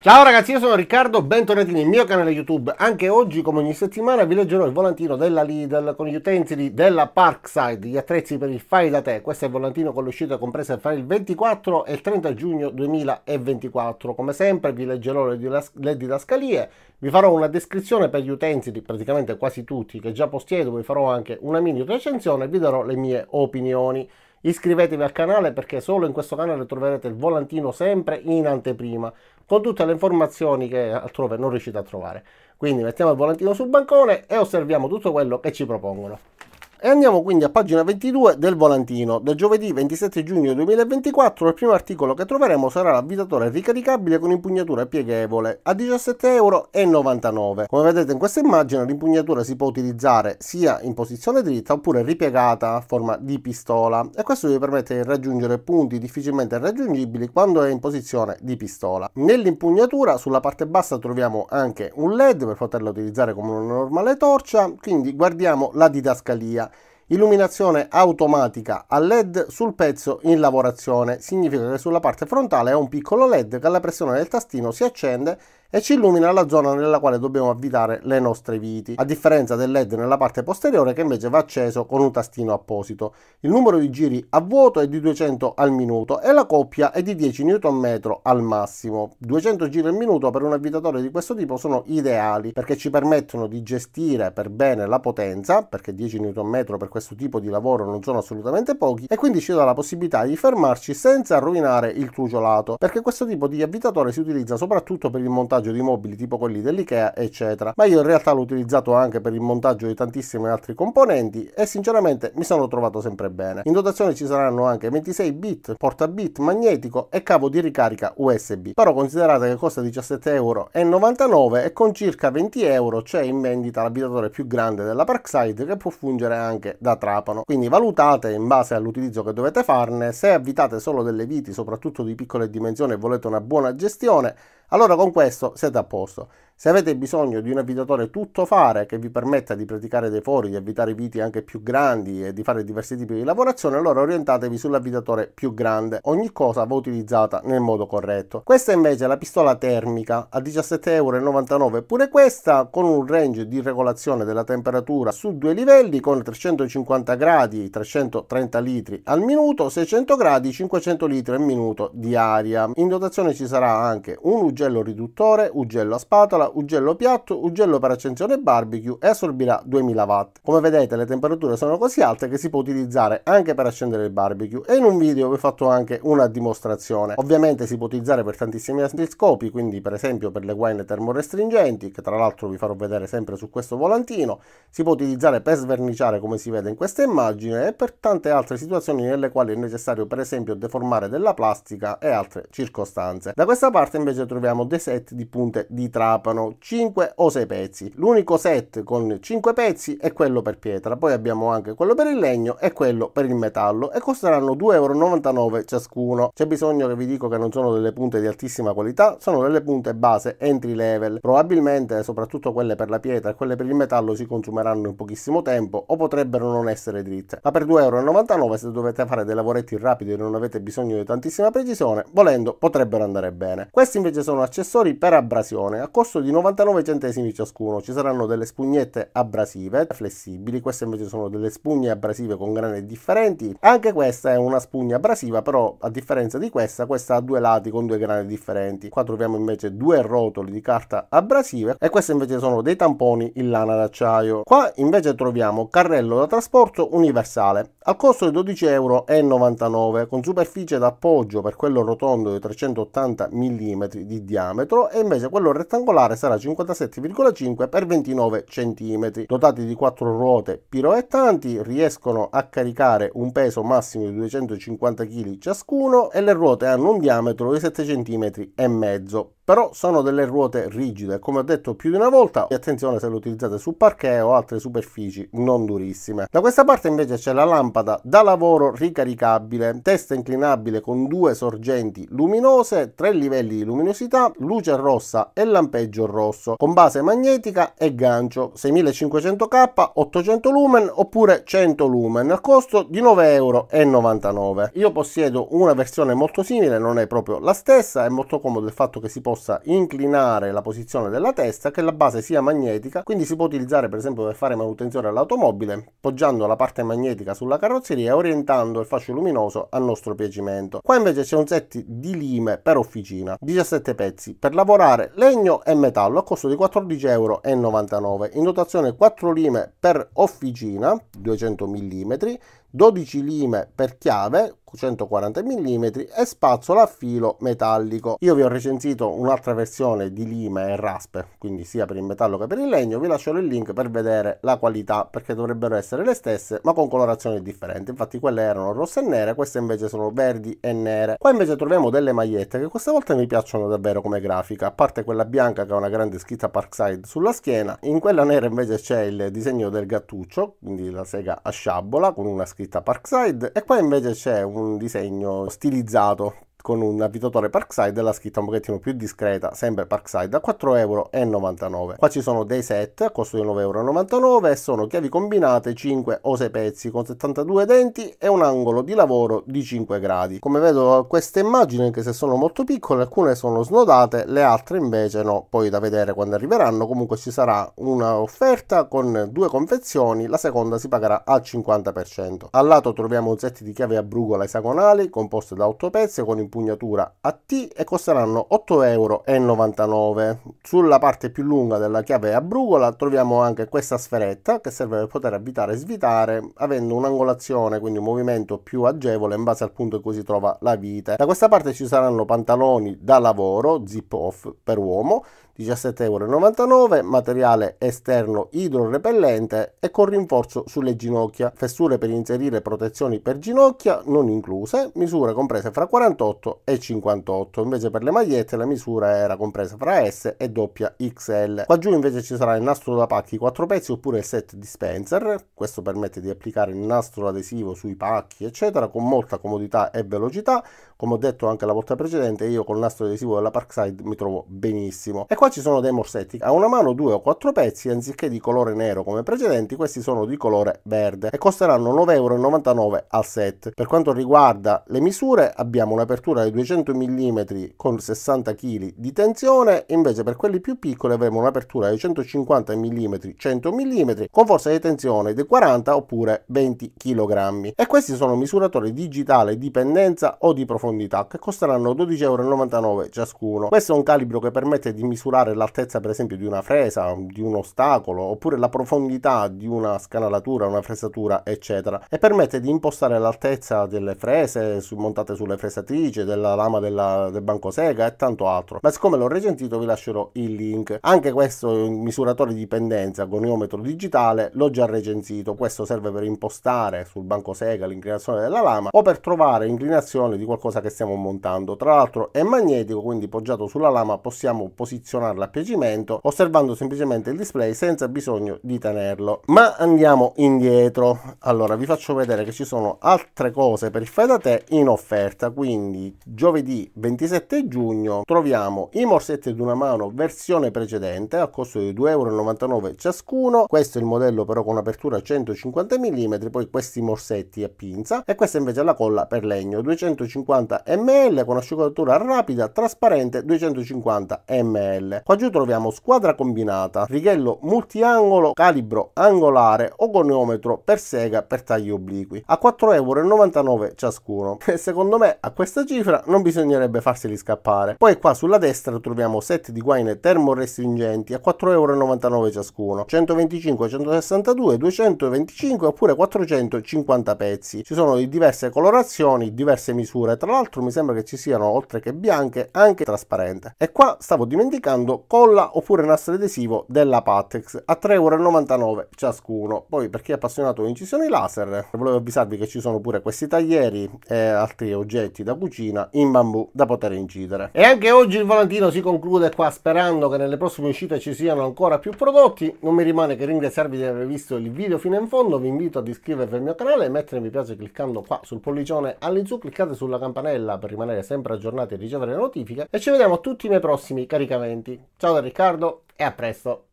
Ciao ragazzi, io sono Riccardo, bentornati nel mio canale YouTube. Anche oggi, come ogni settimana, vi leggerò il volantino della Lidl con gli utensili della Parkside, gli attrezzi per il fai da te. Questo è il volantino con l'uscita compresa fra il 24 e il 30 giugno 2024. Come sempre vi leggerò le didascalie, vi farò una descrizione per gli utensili, praticamente quasi tutti, che già possiedo, vi farò anche una mini recensione e vi darò le mie opinioni. Iscrivetevi al canale perché solo in questo canale troverete il volantino sempre in anteprima con tutte le informazioni che altrove non riuscite a trovare. Quindi mettiamo il volantino sul bancone e osserviamo tutto quello che ci propongono. E andiamo quindi a pagina 22 del volantino. Del giovedì 27 giugno 2024 il primo articolo che troveremo sarà l'avvitatore ricaricabile con impugnatura pieghevole a 17,99 euro. Come vedete in questa immagine l'impugnatura si può utilizzare sia in posizione dritta oppure ripiegata a forma di pistola e questo vi permette di raggiungere punti difficilmente raggiungibili quando è in posizione di pistola. Nell'impugnatura sulla parte bassa troviamo anche un led per poterla utilizzare come una normale torcia, quindi guardiamo la didascalia illuminazione automatica a led sul pezzo in lavorazione significa che sulla parte frontale è un piccolo led che alla pressione del tastino si accende e ci illumina la zona nella quale dobbiamo avvitare le nostre viti, a differenza del LED nella parte posteriore che invece va acceso con un tastino apposito. Il numero di giri a vuoto è di 200 al minuto e la coppia è di 10 Nm al massimo. 200 giri al minuto per un avvitatore di questo tipo sono ideali perché ci permettono di gestire per bene la potenza, perché 10 Nm per questo tipo di lavoro non sono assolutamente pochi, e quindi ci dà la possibilità di fermarci senza rovinare il truciolato, perché questo tipo di avvitatore si utilizza soprattutto per il montaggio montaggio di mobili tipo quelli dell'IKEA, eccetera. Ma io in realtà l'ho utilizzato anche per il montaggio di tantissimi altri componenti e sinceramente mi sono trovato sempre bene. In dotazione ci saranno anche 26 bit, porta bit magnetico e cavo di ricarica USB. Però considerate che costa 17,99 euro e con circa 20 euro c'è in vendita l'abitatore più grande della Parkside che può fungere anche da trapano. Quindi valutate in base all'utilizzo che dovete farne, se avvitate solo delle viti, soprattutto di piccole dimensioni e volete una buona gestione, allora con questo siete a posto. Se avete bisogno di un avvitatore tuttofare che vi permetta di praticare dei fori, di avvitare viti anche più grandi e di fare diversi tipi di lavorazione, allora orientatevi sull'avvitatore più grande. Ogni cosa va utilizzata nel modo corretto. Questa invece è la pistola termica a 17,99€, pure questa con un range di regolazione della temperatura su due livelli con 350 gradi, 330 litri al minuto, 600 gradi, 500 litri al minuto di aria. In dotazione ci sarà anche un ugello riduttore, ugello a spatola, temperatura, ugello piatto, ugello per accensione barbecue e assorbirà 2000 watt. Come vedete le temperature sono così alte che si può utilizzare anche per accendere il barbecue e in un video vi ho fatto anche una dimostrazione. Ovviamente si può utilizzare per tantissimi altri scopi, quindi per esempio per le guaine termorestringenti, che tra l'altro vi farò vedere sempre su questo volantino, si può utilizzare per sverniciare come si vede in questa immagine e per tante altre situazioni nelle quali è necessario per esempio deformare della plastica e altre circostanze. Da questa parte invece troviamo dei set di punte di trapano erano 5 o 6 pezzi. L'unico set con 5 pezzi è quello per pietra, poi abbiamo anche quello per il legno e quello per il metallo e costeranno 2,99€ ciascuno. C'è bisogno che vi dico che non sono delle punte di altissima qualità, sono delle punte base entry level. Probabilmente soprattutto quelle per la pietra e quelle per il metallo si consumeranno in pochissimo tempo o potrebbero non essere dritte. Ma per 2,99€ se dovete fare dei lavoretti rapidi e non avete bisogno di tantissima precisione, volendo potrebbero andare bene. Questi invece sono accessori per abrasione a costo di di 99 centesimi ciascuno. Ci saranno delle spugnette abrasive flessibili, queste invece sono delle spugne abrasive con grane differenti. Anche questa è una spugna abrasiva, però a differenza di questa, questa ha due lati con due grane differenti. Qua troviamo invece due rotoli di carta abrasive e queste invece sono dei tamponi in lana d'acciaio. Qua invece troviamo carrello da trasporto universale al costo di 12,99 euro con superficie d'appoggio per quello rotondo di 380 mm di diametro e invece quello rettangolare sarà 57,5 x 29 cm. Dotati di quattro ruote piroettanti, riescono a caricare un peso massimo di 250 kg ciascuno e le ruote hanno un diametro di 7 cm e mezzo però sono delle ruote rigide, come ho detto più di una volta, e attenzione se le utilizzate su parquet o altre superfici non durissime. Da questa parte invece c'è la lampada da lavoro ricaricabile, testa inclinabile con due sorgenti luminose, tre livelli di luminosità, luce rossa e lampeggio rosso, con base magnetica e gancio, 6500K, 800 lumen oppure 100 lumen, al costo di 9,99 euro. Io possiedo una versione molto simile, non è proprio la stessa, è molto comodo il fatto che si possa possa inclinare la posizione della testa, che la base sia magnetica, quindi si può utilizzare per esempio per fare manutenzione all'automobile, poggiando la parte magnetica sulla carrozzeria e orientando il fascio luminoso a nostro piacimento. Qua invece c'è un set di lime per officina, 17 pezzi, per lavorare legno e metallo a costo di 14,99 euro, in dotazione 4 lime per officina, 200 mm, 12 lime per chiave 140 mm e spazzola a filo metallico. Io vi ho recensito un'altra versione di lime e raspe, quindi sia per il metallo che per il legno, vi lascerò il link per vedere la qualità perché dovrebbero essere le stesse ma con colorazioni differenti, infatti quelle erano rosse e nere, queste invece sono verdi e nere. Qua invece troviamo delle magliette che questa volta mi piacciono davvero come grafica, a parte quella bianca che ha una grande scritta Parkside sulla schiena, in quella nera invece c'è il disegno del gattuccio, quindi la sega a sciabola con una scritta scritta Parkside e qua invece c'è un disegno stilizzato con un avvitatore Parkside la scritta un pochettino più discreta, sempre Parkside, a 4,99€. Qua ci sono dei set a costo di 9,99€ e sono chiavi combinate 5 o 6 pezzi con 72 denti e un angolo di lavoro di 5 gradi. Come vedo queste immagini, anche se sono molto piccole, alcune sono snodate, le altre invece no, poi da vedere quando arriveranno. Comunque ci sarà un'offerta con due confezioni, la seconda si pagherà al 50%. Al lato troviamo un set di chiavi a brugola esagonali composte da 8 pezzi con impugnatura a T e costeranno 8,99 euro. Sulla parte più lunga della chiave a brugola troviamo anche questa sferetta che serve per poter avvitare e svitare avendo un'angolazione, quindi un movimento più agevole in base al punto in cui si trova la vite. Da questa parte ci saranno pantaloni da lavoro, zip off per uomo, 17,99 euro, materiale esterno idrorepellente e con rinforzo sulle ginocchia, fessure per inserire protezioni per ginocchia non incluse, misure comprese fra 48 e 58 invece per le magliette la misura era compresa fra S e doppia XL qua giù invece ci sarà il nastro da pacchi 4 pezzi oppure il set dispenser questo permette di applicare il nastro adesivo sui pacchi eccetera con molta comodità e velocità come ho detto anche la volta precedente io col nastro adesivo della Parkside mi trovo benissimo e qua ci sono dei morsetti a una mano due o quattro pezzi anziché di colore nero come precedenti questi sono di colore verde e costeranno 9,99€ al set per quanto riguarda le misure abbiamo un'apertura di 200 mm con 60 kg di tensione invece per quelli più piccoli avremo un'apertura di 150 mm 100 mm con forza di tensione di 40 oppure 20 kg e questi sono misuratori digitale di pendenza o di profondità profondità che costeranno 12,99 euro ciascuno. Questo è un calibro che permette di misurare l'altezza per esempio di una fresa, di un ostacolo oppure la profondità di una scanalatura, una fresatura eccetera e permette di impostare l'altezza delle frese su, montate sulle fresatrici, della lama della, del banco sega e tanto altro. Ma siccome l'ho recentito vi lascerò il link. Anche questo misuratore di pendenza goniometro digitale, l'ho già recensito. Questo serve per impostare sul banco sega l'inclinazione della lama o per trovare inclinazione di qualcosa cosa che stiamo montando. Tra l'altro è magnetico, quindi poggiato sulla lama possiamo posizionarlo a piacimento osservando semplicemente il display senza bisogno di tenerlo. Ma andiamo indietro. Allora vi faccio vedere che ci sono altre cose per il fai da te in offerta, quindi giovedì 27 giugno troviamo i morsetti di una mano versione precedente a costo di 2,99 euro ciascuno. Questo è il modello però con apertura 150 mm, poi questi morsetti a pinza e questa invece è la colla per legno 250 250 ml con asciugatura rapida trasparente 250 ml. Qua giù troviamo squadra combinata, righello multiangolo, calibro angolare, o goniometro per sega per tagli obliqui a 4,99 euro ciascuno. E secondo me a questa cifra non bisognerebbe farseli scappare. Poi qua sulla destra troviamo set di guaine termorestringenti a 4,99 euro ciascuno, 125, 162, 225 oppure 450 pezzi. Ci sono di diverse colorazioni, diverse misure. Tra l'altro mi sembra che ci siano, oltre che bianche, anche trasparente. E qua stavo dimenticando colla oppure nastro adesivo della Patex a 3,99€ ciascuno. Poi per chi è appassionato di incisioni laser, volevo avvisarvi che ci sono pure questi taglieri e altri oggetti da cucina in bambù da poter incidere. E anche oggi il volantino si conclude qua sperando che nelle prossime uscite ci siano ancora più prodotti. Non mi rimane che ringraziarvi di aver visto il video fino in fondo, vi invito ad iscrivervi al mio canale e mettere mi piace cliccando qua sul pollicione all'insu, cliccate sulla campanella campanella per rimanere sempre aggiornati e ricevere notifiche e ci vediamo tutti nei prossimi caricamenti. Ciao da Riccardo e a presto!